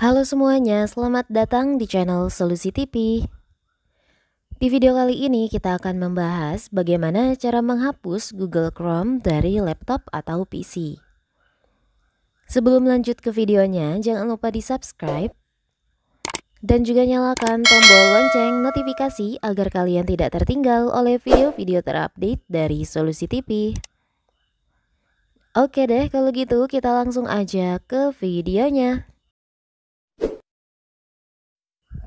Halo semuanya, selamat datang di channel Solusi TV. Di video kali ini kita akan membahas bagaimana cara menghapus Google Chrome dari laptop atau PC. Sebelum lanjut ke videonya, jangan lupa di subscribe dan juga nyalakan tombol lonceng notifikasi agar kalian tidak tertinggal oleh video-video terupdate dari Solusi TV. Oke deh, kalau gitu kita langsung aja ke videonya.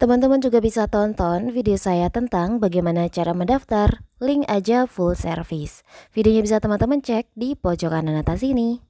Teman-teman juga bisa tonton video saya tentang bagaimana cara mendaftar link aja full service. Videonya bisa teman-teman cek di pojok kanan atas ini.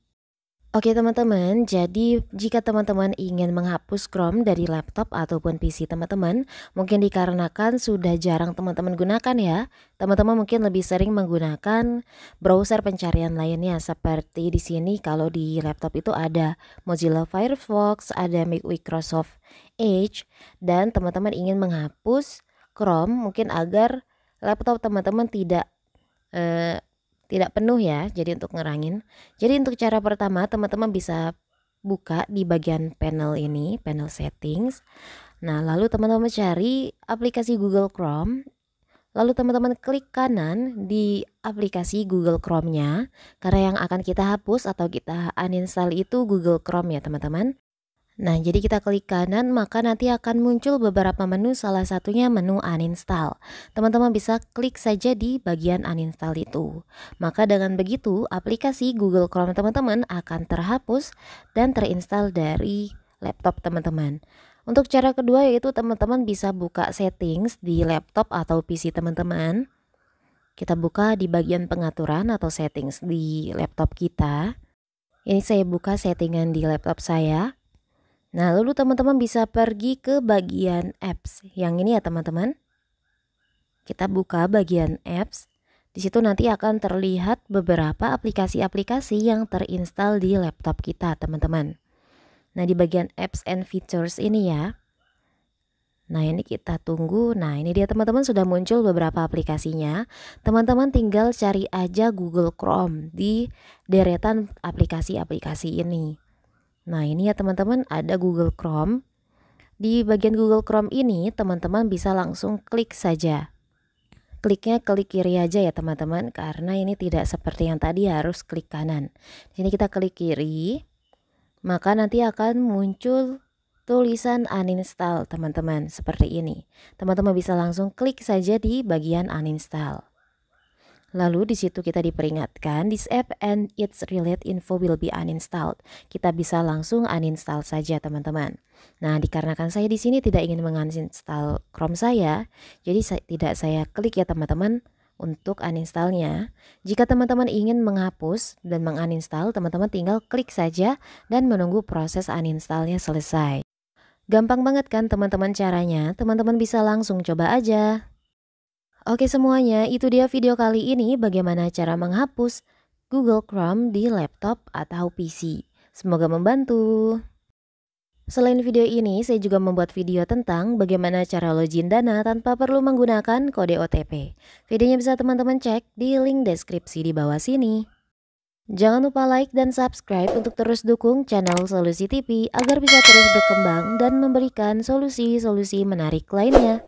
Oke teman-teman, jadi jika teman-teman ingin menghapus Chrome dari laptop ataupun PC teman-teman, mungkin dikarenakan sudah jarang teman-teman gunakan ya. Teman-teman mungkin lebih sering menggunakan browser pencarian lainnya seperti di sini kalau di laptop itu ada Mozilla Firefox, ada Microsoft Edge dan teman-teman ingin menghapus Chrome mungkin agar laptop teman-teman tidak eh, tidak penuh ya jadi untuk ngerangin jadi untuk cara pertama teman-teman bisa buka di bagian panel ini panel settings nah lalu teman-teman cari aplikasi Google Chrome lalu teman-teman klik kanan di aplikasi Google Chrome-nya karena yang akan kita hapus atau kita uninstall itu Google Chrome ya teman-teman Nah, jadi kita klik kanan, maka nanti akan muncul beberapa menu, salah satunya menu uninstall. Teman-teman bisa klik saja di bagian uninstall itu. Maka dengan begitu, aplikasi Google Chrome teman-teman akan terhapus dan terinstall dari laptop teman-teman. Untuk cara kedua yaitu teman-teman bisa buka settings di laptop atau PC teman-teman. Kita buka di bagian pengaturan atau settings di laptop kita. Ini saya buka settingan di laptop saya. Nah, lalu teman-teman bisa pergi ke bagian apps. Yang ini ya, teman-teman. Kita buka bagian apps. Di situ nanti akan terlihat beberapa aplikasi-aplikasi yang terinstal di laptop kita, teman-teman. Nah, di bagian apps and features ini ya. Nah, ini kita tunggu. Nah, ini dia teman-teman sudah muncul beberapa aplikasinya. Teman-teman tinggal cari aja Google Chrome di deretan aplikasi-aplikasi ini. Nah ini ya teman-teman ada Google Chrome. Di bagian Google Chrome ini teman-teman bisa langsung klik saja. Kliknya klik kiri aja ya teman-teman karena ini tidak seperti yang tadi harus klik kanan. Di sini kita klik kiri maka nanti akan muncul tulisan uninstall teman-teman seperti ini. Teman-teman bisa langsung klik saja di bagian uninstall. Lalu di situ kita diperingatkan this app and its related info will be uninstalled. Kita bisa langsung uninstall saja teman-teman. Nah, dikarenakan saya di sini tidak ingin menginstall Chrome saya, jadi saya, tidak saya klik ya teman-teman untuk uninstallnya. Jika teman-teman ingin menghapus dan menguninstall, teman-teman tinggal klik saja dan menunggu proses uninstallnya selesai. Gampang banget kan teman-teman caranya, teman-teman bisa langsung coba aja. Oke semuanya, itu dia video kali ini bagaimana cara menghapus Google Chrome di laptop atau PC. Semoga membantu. Selain video ini, saya juga membuat video tentang bagaimana cara login Dana tanpa perlu menggunakan kode OTP. Videonya bisa teman-teman cek di link deskripsi di bawah sini. Jangan lupa like dan subscribe untuk terus dukung channel Solusi TV agar bisa terus berkembang dan memberikan solusi-solusi menarik lainnya.